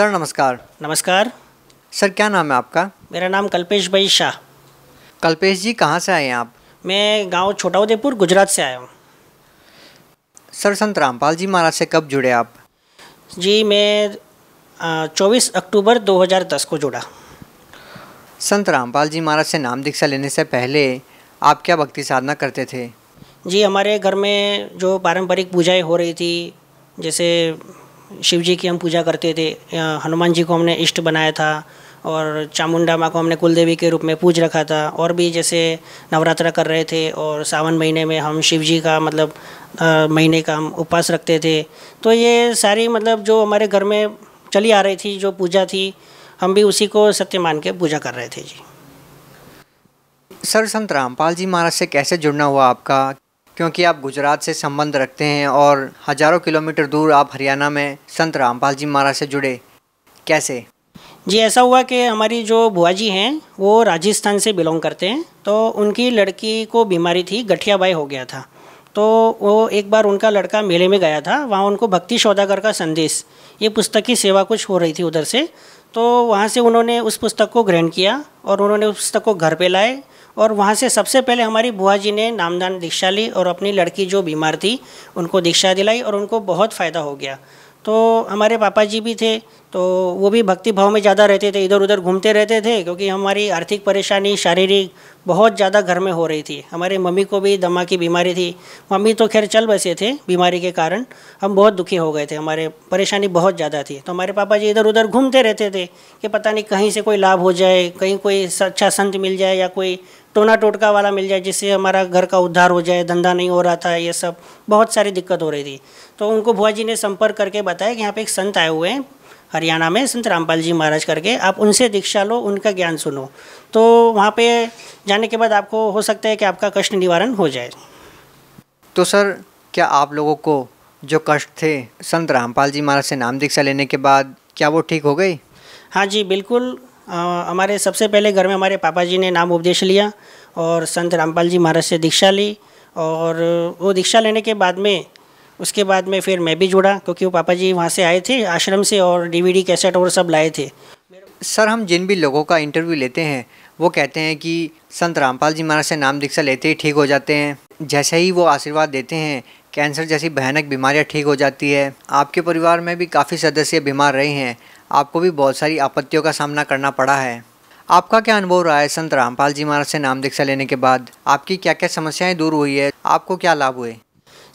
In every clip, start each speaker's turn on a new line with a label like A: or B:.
A: sir नमस्कार नमस्कार sir क्या नाम है आपका मेरा नाम कल्पेश भाई शाह
B: कल्पेश जी कहाँ से आए हैं आप मैं गांव छोटा उदयपुर गुजरात से आया हूँ सर संत रामपाल जी महाराज से कब जुड़े आप जी मैं चौबीस अक्टूबर 2010 को जुड़ा संत रामपाल जी महाराज से नाम दीक्षा लेने से पहले आप क्या भक्ति साधना करते थे जी हमारे घर में
A: जो पारंपरिक पूजाएं हो रही थी जैसे शिव जी की हम पूजा करते थे हनुमान जी को हमने इष्ट बनाया था और चामुंडा माँ को हमने कुलदेवी के रूप में पूज रखा था और भी जैसे नवरात्रा कर रहे थे और सावन महीने में हम शिव जी का मतलब आ, महीने का हम उपवास रखते थे तो ये सारी मतलब जो हमारे घर में चली आ रही थी जो पूजा थी हम भी उसी को सत्य मान के पूजा कर रहे थे जी
B: सर संत रामपाल जी महाराज से कैसे जुड़ना हुआ आपका क्योंकि आप गुजरात से संबंध रखते हैं और हज़ारों किलोमीटर दूर आप हरियाणा में संत रामपाल जी महाराज से जुड़े कैसे जी ऐसा हुआ कि
A: हमारी जो बुआ जी हैं वो राजस्थान से बिलोंग करते हैं तो उनकी लड़की को बीमारी थी गठियाबाई हो गया था तो वो एक बार उनका लड़का मेले में गया था वहाँ उनको भक्ति सौदागर का संदेश ये पुस्तक की सेवा कुछ हो रही थी उधर से तो वहाँ से उन्होंने उस पुस्तक को ग्रहण किया और उन्होंने उस पुस्तक को घर पे लाए और वहाँ से सबसे पहले हमारी बुआ जी ने नामदान दीक्षा ली और अपनी लड़की जो बीमार थी उनको दीक्षा दिलाई और उनको बहुत फ़ायदा हो गया तो हमारे पापा जी भी थे तो वो भी भक्ति भाव में ज़्यादा रहते थे इधर उधर घूमते रहते थे क्योंकि हमारी आर्थिक परेशानी शारीरिक बहुत ज़्यादा घर में हो रही थी हमारे मम्मी को भी दमा की बीमारी थी मम्मी तो खैर चल बसे थे बीमारी के कारण हम बहुत दुखी हो गए थे हमारे परेशानी बहुत ज़्यादा थी तो हमारे पापा जी इधर उधर घूमते रहते थे कि पता नहीं कहीं से कोई लाभ हो जाए कहीं कोई अच्छा संत मिल जाए या कोई टोना टोटका वाला मिल जाए जिससे हमारा घर का उद्धार हो जाए धंधा नहीं हो रहा था ये सब बहुत सारी दिक्कत हो रही थी तो उनको भुआ जी ने संपर्क करके बताया कि यहाँ पे एक संत आए हुए हैं हरियाणा में संत रामपाल जी महाराज करके आप उनसे दीक्षा लो उनका ज्ञान सुनो तो वहाँ पे जाने के बाद आपको हो सकता है कि आपका कष्ट निवारण हो जाए
B: तो सर क्या आप लोगों को जो कष्ट थे संत रामपाल जी महाराज से नाम दीक्षा लेने के बाद क्या वो ठीक हो गई हाँ जी बिल्कुल हमारे सबसे पहले घर में हमारे पापा जी ने नाम उपदेश
A: लिया और संत रामपाल जी महाराज से दीक्षा ली और वो दीक्षा लेने के बाद में उसके बाद में फिर मैं भी जुड़ा क्योंकि वो पापा जी वहाँ से आए थे आश्रम से और डीवीडी
B: कैसेट और सब लाए थे सर हम जिन भी लोगों का इंटरव्यू लेते हैं वो कहते हैं कि संत रामपाल जी महाराज से नाम दीक्षा लेते ही ठीक हो जाते हैं जैसे ही वो आशीर्वाद देते हैं कैंसर जैसी भयानक बीमारियाँ ठीक हो जाती है आपके परिवार में भी काफ़ी सदस्य बीमार रहे हैं आपको भी बहुत सारी आपत्तियों का सामना करना पड़ा है आपका क्या अनुभव रहा है संत रामपाल जी महाराज से नाम दीक्षा लेने के बाद आपकी क्या क्या समस्याएं दूर हुई है आपको क्या लाभ हुए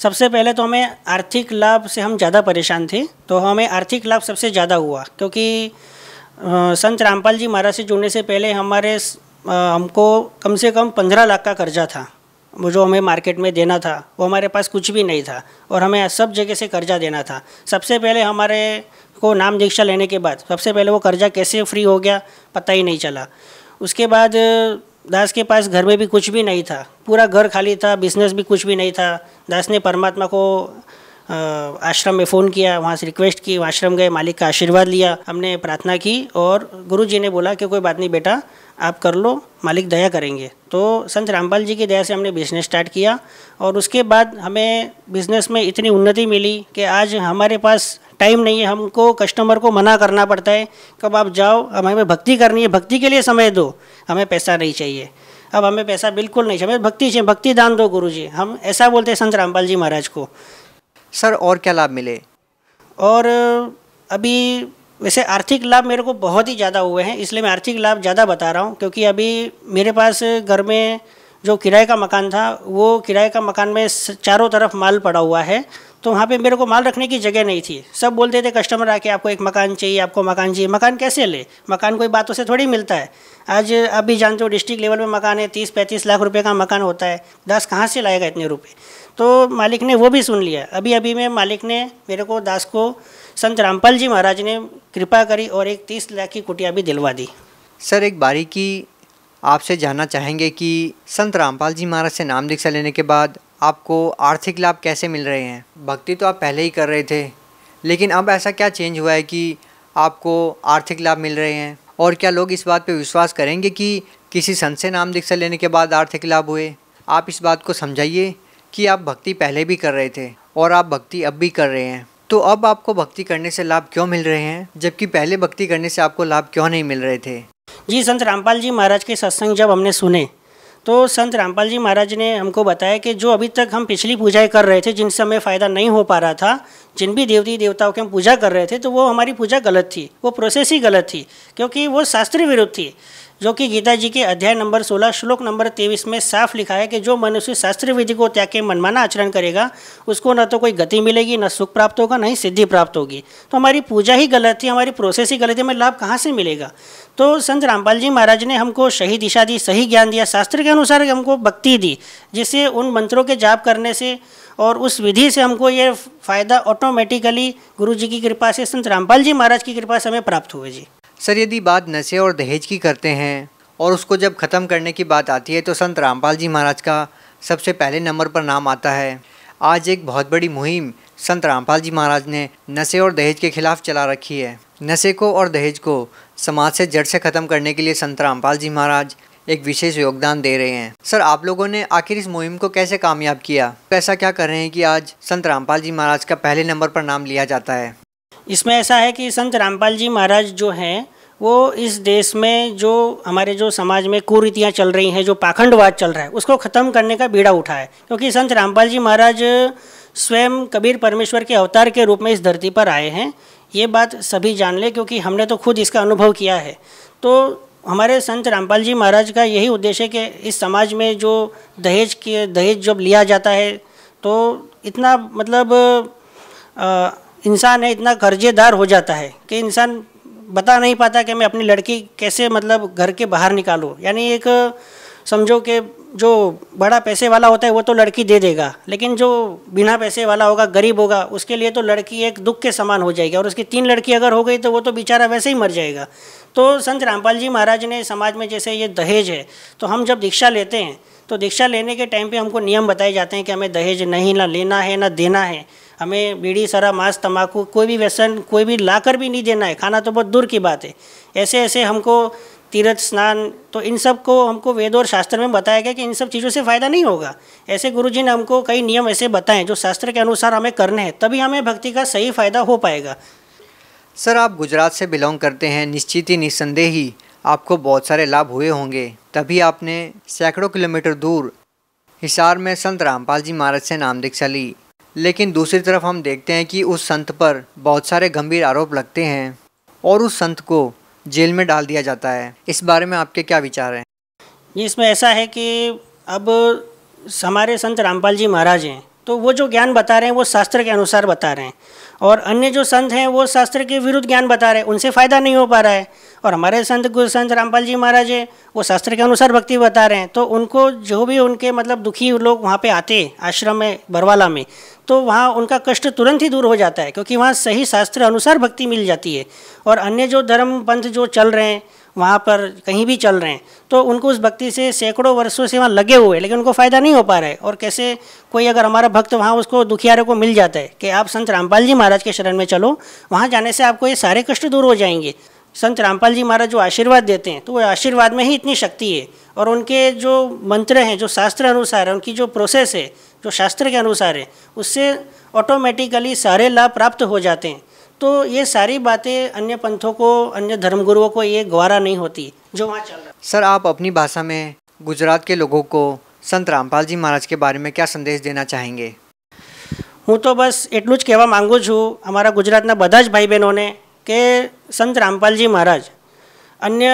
B: सबसे पहले तो हमें आर्थिक लाभ से हम ज़्यादा परेशान थे तो हमें आर्थिक लाभ सबसे ज़्यादा हुआ
A: क्योंकि संत रामपाल जी महाराज से जुड़ने से पहले हमारे हमको कम से कम पंद्रह लाख का कर्जा था वो जो हमें मार्केट में देना था वो हमारे पास कुछ भी नहीं था और हमें सब जगह से कर्जा देना था सबसे पहले हमारे को नाम दीक्षा लेने के बाद सबसे पहले वो कर्जा कैसे फ्री हो गया पता ही नहीं चला उसके बाद दास के पास घर में भी कुछ भी नहीं था पूरा घर खाली था बिजनेस भी कुछ भी नहीं था दास ने परमात्मा को आश्रम में फ़ोन किया वहाँ से रिक्वेस्ट की आश्रम गए मालिक का आशीर्वाद लिया हमने प्रार्थना की और गुरु जी ने बोला कि कोई बात नहीं बेटा आप कर लो मालिक दया करेंगे तो संत रामपाल जी की दया से हमने बिज़नेस स्टार्ट किया और उसके बाद हमें बिज़नेस में इतनी उन्नति मिली कि आज हमारे पास टाइम नहीं है हमको कस्टमर को मना करना पड़ता है कब आप जाओ अब हमें भक्ति करनी है भक्ति के लिए समय दो हमें पैसा नहीं चाहिए अब हमें पैसा बिल्कुल नहीं चाहिए भक्ति चाहिए भक्ति दान दो गुरु जी हम ऐसा बोलते हैं संत रामपाल जी महाराज को सर और क्या लाभ मिले और अभी वैसे आर्थिक लाभ मेरे को बहुत ही ज़्यादा हुए हैं इसलिए मैं आर्थिक लाभ ज़्यादा बता रहा हूँ क्योंकि अभी मेरे पास घर में जो किराए का मकान था वो किराए का मकान में चारों तरफ माल पड़ा हुआ है तो वहाँ पे मेरे को माल रखने की जगह नहीं थी सब बोलते थे कस्टमर आके आपको एक मकान चाहिए आपको मकान चाहिए मकान कैसे ले मकान कोई बातों से थोड़ी मिलता है आज अभी भी जानते हो डिस्ट्रिक्ट लेवल में मकान है तीस पैंतीस लाख रुपये का मकान होता है दास कहाँ से लाएगा इतने रुपये तो मालिक ने वो भी सुन लिया अभी अभी में मालिक ने मेरे को दास को संत रामपाल जी महाराज ने कृपा
B: करी और एक तीस लाख की कुटिया भी दिलवा दी सर एक बारीकी आपसे जानना चाहेंगे कि संत रामपाल जी महाराज से नाम दीक्षा लेने के बाद आपको आर्थिक लाभ कैसे मिल रहे हैं भक्ति तो आप पहले ही कर रहे थे लेकिन अब ऐसा क्या चेंज हुआ है कि आपको आर्थिक लाभ मिल रहे हैं और क्या लोग इस बात पर विश्वास करेंगे कि किसी संत से नाम दीक्षा लेने के बाद आर्थिक लाभ हुए आप इस बात को समझाइए कि आप भक्ति पहले भी कर रहे थे और आप भक्ति अब भी कर रहे हैं तो अब आपको भक्ति करने से लाभ क्यों मिल रहे हैं जबकि पहले भक्ति करने से आपको लाभ क्यों नहीं मिल रहे थे जी संत रामपाल जी महाराज के सत्संग जब हमने सुने
A: तो संत रामपाल जी महाराज ने हमको बताया कि जो अभी तक हम पिछली पूजाएं कर रहे थे जिनसे हमें फ़ायदा नहीं हो पा रहा था जिन भी देवती देवताओं की हम पूजा कर रहे थे तो वो हमारी पूजा गलत थी वो प्रोसेस ही गलत थी क्योंकि वो शास्त्रीय विरुद्ध थी जो कि गीता जी के अध्याय नंबर 16 श्लोक नंबर 23 में साफ लिखा है कि जो मनुष्य शास्त्र विधि को त्याग के मनमाना आचरण करेगा उसको न तो कोई गति मिलेगी न सुख प्राप्त होगा न ही सिद्धि प्राप्त होगी तो हमारी पूजा ही गलत थी हमारी प्रोसेस ही गलत है हमें लाभ कहाँ से मिलेगा तो संत रामपाल जी महाराज ने हमको सही दिशा दी सही ज्ञान दिया शास्त्र के अनुसार हमको भक्ति दी जिससे उन मंत्रों के जाप करने से और उस विधि से
B: हमको ये फ़ायदा ऑटोमेटिकली गुरु जी की कृपा से संत रामपाल जी महाराज की कृपा से हमें प्राप्त हुए जी सर यदि बात नशे और दहेज की करते हैं और उसको जब ख़त्म करने की बात आती है तो संत रामपाल जी महाराज का सबसे पहले नंबर पर नाम आता है आज एक बहुत बड़ी मुहिम संत रामपाल जी महाराज ने नशे और दहेज के खिलाफ चला रखी है नशे को और दहेज को समाज से जड़ से ख़त्म करने के लिए संत रामपाल जी महाराज एक विशेष योगदान दे रहे हैं सर आप लोगों ने आखिर इस मुहिम को कैसे कामयाब किया ऐसा क्या कर रहे हैं कि आज संत रामपाल जी महाराज का पहले नंबर पर नाम लिया जाता है
A: इसमें ऐसा है कि संत रामपाल जी महाराज जो हैं वो इस देश में जो हमारे जो समाज में कुरीतियाँ चल रही हैं जो पाखंडवाद चल रहा है उसको ख़त्म करने का बीड़ा उठा है क्योंकि संत रामपाल जी महाराज स्वयं कबीर परमेश्वर के अवतार के रूप में इस धरती पर आए हैं ये बात सभी जान ले क्योंकि हमने तो खुद इसका अनुभव किया है तो हमारे संत रामपाल जी महाराज का यही उद्देश्य है कि इस समाज में जो दहेज के दहेज जब लिया जाता है तो इतना मतलब इंसान है इतना कर्जेदार हो जाता है कि इंसान बता नहीं पाता कि मैं अपनी लड़की कैसे मतलब घर के बाहर निकालूँ यानी एक समझो कि जो बड़ा पैसे वाला होता है वो तो लड़की दे देगा लेकिन जो बिना पैसे वाला होगा गरीब होगा उसके लिए तो लड़की एक दुख के समान हो जाएगी और उसकी तीन लड़की अगर हो गई तो वो तो बेचारा वैसे ही मर जाएगा तो संत रामपाल जी महाराज ने समाज में जैसे ये दहेज है तो हम जब दीक्षा लेते हैं तो दीक्षा लेने के टाइम पे हमको नियम बताए जाते हैं कि हमें दहेज नहीं ना लेना है ना देना है हमें बीड़ी सरा मांस तम्बाकू कोई भी व्यसन कोई भी लाकर भी नहीं देना है खाना तो बहुत दूर की बात है ऐसे ऐसे हमको तीर्थ स्नान तो इन सब को हमको वेद और शास्त्र में बताया गया कि इन सब चीज़ों से फ़ायदा नहीं होगा ऐसे जी ने हमको कई नियम ऐसे बताएं जो शास्त्र के
B: अनुसार हमें करने हैं तभी हमें भक्ति का सही फ़ायदा हो पाएगा सर आप गुजरात से बिलोंग करते हैं निश्चित ही निस्संदेह ही आपको बहुत सारे लाभ हुए होंगे तभी आपने सैकड़ों किलोमीटर दूर हिसार में संत रामपाल जी महाराज से नाम दीक्षा ली लेकिन दूसरी तरफ हम देखते हैं कि उस संत पर बहुत सारे गंभीर आरोप लगते हैं और उस संत को जेल में डाल दिया जाता है इस बारे में आपके क्या विचार हैं इसमें ऐसा
A: है कि अब हमारे संत रामपाल जी महाराज हैं तो वो जो ज्ञान बता रहे हैं वो शास्त्र के अनुसार बता रहे हैं और अन्य जो संत हैं वो शास्त्र के विरुद्ध ज्ञान बता रहे हैं उनसे फ़ायदा नहीं हो पा रहा है और हमारे संत गुरु संत रामपाल जी महाराज है वो शास्त्र के अनुसार भक्ति बता रहे हैं तो उनको जो भी उनके मतलब दुखी लोग वहाँ पे आते आश्रम में बरवाला में तो वहाँ उनका कष्ट तुरंत ही दूर हो जाता है क्योंकि वहाँ सही शास्त्र अनुसार भक्ति मिल जाती है और अन्य जो धर्म पंथ जो चल रहे हैं वहाँ पर कहीं भी चल रहे हैं तो उनको उस भक्ति से सैकड़ों वर्षों से वहाँ लगे हुए लेकिन उनको फ़ायदा नहीं हो पा रहा है और कैसे कोई अगर हमारा भक्त वहाँ उसको दुखियारे को मिल जाता है कि आप संत रामपाल जी महाराज के शरण में चलो वहाँ जाने से आपको ये सारे कष्ट दूर हो जाएंगे संत रामपाल जी महाराज जो आशीर्वाद देते हैं तो वो आशीर्वाद में ही इतनी शक्ति है और उनके जो मंत्र हैं जो शास्त्र अनुसार है उनकी जो प्रोसेस है जो शास्त्र के अनुसार है उससे ऑटोमेटिकली सारे लाभ प्राप्त हो जाते हैं तो ये सारी बातें अन्य पंथों को
B: अन्य धर्मगुरुओं को ये गवारा नहीं होती जो वहाँ चल रहा सर आप अपनी भाषा में गुजरात के लोगों को संत रामपाल जी महाराज के बारे में क्या संदेश देना चाहेंगे हूँ तो बस एटलूज कहवा मांगू छू अमरा गुजरात बदाज भाई बहनों ने कि संत
A: रामपाल जी महाराज अन्य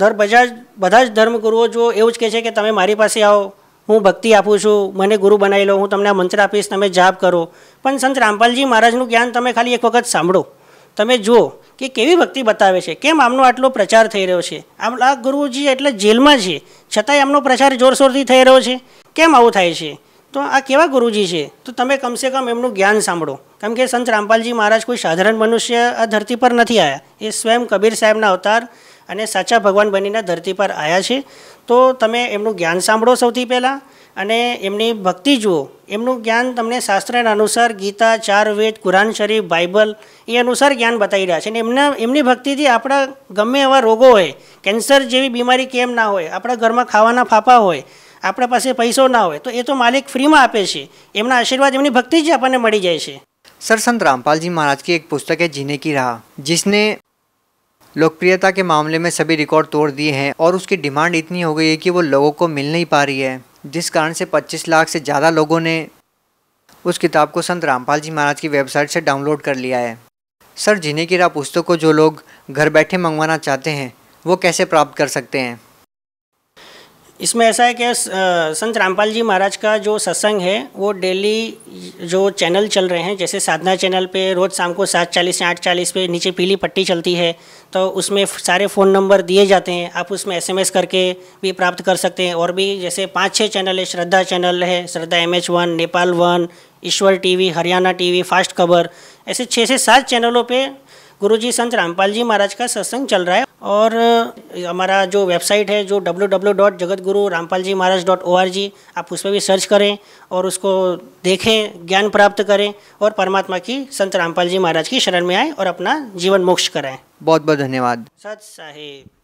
A: દર बजाज बधाज धर्मगुरुओं जो एवं कहें कि तब मारी पास आओ હું ભક્તિ આપું છું મને ગુરુ બનાવી લો હું તમને આ મંચરાપીસ તમે જાબ કરો પણ સંત રામપાલજી મહારાજનું જ્ઞાન તમે ખાલી એક વખત સાંભળો તમે જુઓ કે કેવી ભક્તિ બતાવે છે કેમ આમનું આટલો પ્રચાર થઈ રહ્યો છે આમ લાગ ગુરુજી એટલે જેલમાં છે છતાંય આમનો પ્રચાર જોરશોરથી થઈ રહ્યો છે કેમ આવું થાય છે તો આ કેવા ગુરુજી છે તો તમે કમસેકમ એમનું જ્ઞાન સાંભળો કારણ કે સંત રામપાલજી મહારાજ કોઈ સાધારણ મનુષ્ય આ ધરતી પર નથી આવ્યા એ સ્વયં કબીર સાહેબના અવતાર અને સાચા ભગવાન બનીને ધરતી પર આવ્યા છે તો તમે એમનું જ્ઞાન સાંભળો સૌથી પહેલા અને એમની ભક્તિ જુઓ એમનું જ્ઞાન તમને શાસ્ત્ર અનુસાર ગીતા ચાર વેદ કુરાન શરીફ બાઇબલ એ અનુસાર જ્ઞાન બતાઈ રહ્યા છે અને એમના એમની ભક્તિથી આપડા ગમમે એવા રોગો હોય કેન્સર જેવી બીમારી કેમ ના હોય આપડા ઘરમાં ખાવાના ફાફા હોય આપડે પાસે પૈસો ના હોય તો એ તો માલિક ફ્રીમાં આપે છે એમના આશીર્વાદ એમની ભક્તિથી
B: આપણને મળી જાય છે સરસંત રામપાલજી મહારાજની એક પુસ્તક છે જીને કી રાહ જિસને लोकप्रियता के मामले में सभी रिकॉर्ड तोड़ दिए हैं और उसकी डिमांड इतनी हो गई है कि वो लोगों को मिल नहीं पा रही है जिस कारण से 25 लाख से ज़्यादा लोगों ने उस किताब को संत रामपाल जी महाराज की वेबसाइट से डाउनलोड कर लिया है सर जिन्हें की राह पुस्तक को जो लोग घर बैठे मंगवाना चाहते हैं वो कैसे प्राप्त कर सकते हैं इसमें
A: ऐसा है कि संत रामपाल जी महाराज का जो सत्संग है वो डेली जो चैनल चल रहे हैं जैसे साधना चैनल पे रोज़ शाम को सात चालीस से आठ चालीस पे नीचे पीली पट्टी चलती है तो उसमें सारे फ़ोन नंबर दिए जाते हैं आप उसमें एसएमएस करके भी प्राप्त कर सकते हैं और भी जैसे पाँच छः चैनल है श्रद्धा चैनल है Shraddha M H one Nepal one Ishwar T Haryana T fast Khabar ऐसे छः से सात चैनलों पर गुरुजी संत रामपाल जी महाराज का सत्संग चल रहा है और हमारा जो वेबसाइट है जो W W dot Jagat Guru Rampal ji Maharaj dot O R G आप उस पर भी सर्च करें और उसको देखें ज्ञान प्राप्त करें और परमात्मा की संत रामपाल जी महाराज की शरण में आए और अपना जीवन मोक्ष कराएं
B: बहुत बहुत धन्यवाद सत साहेब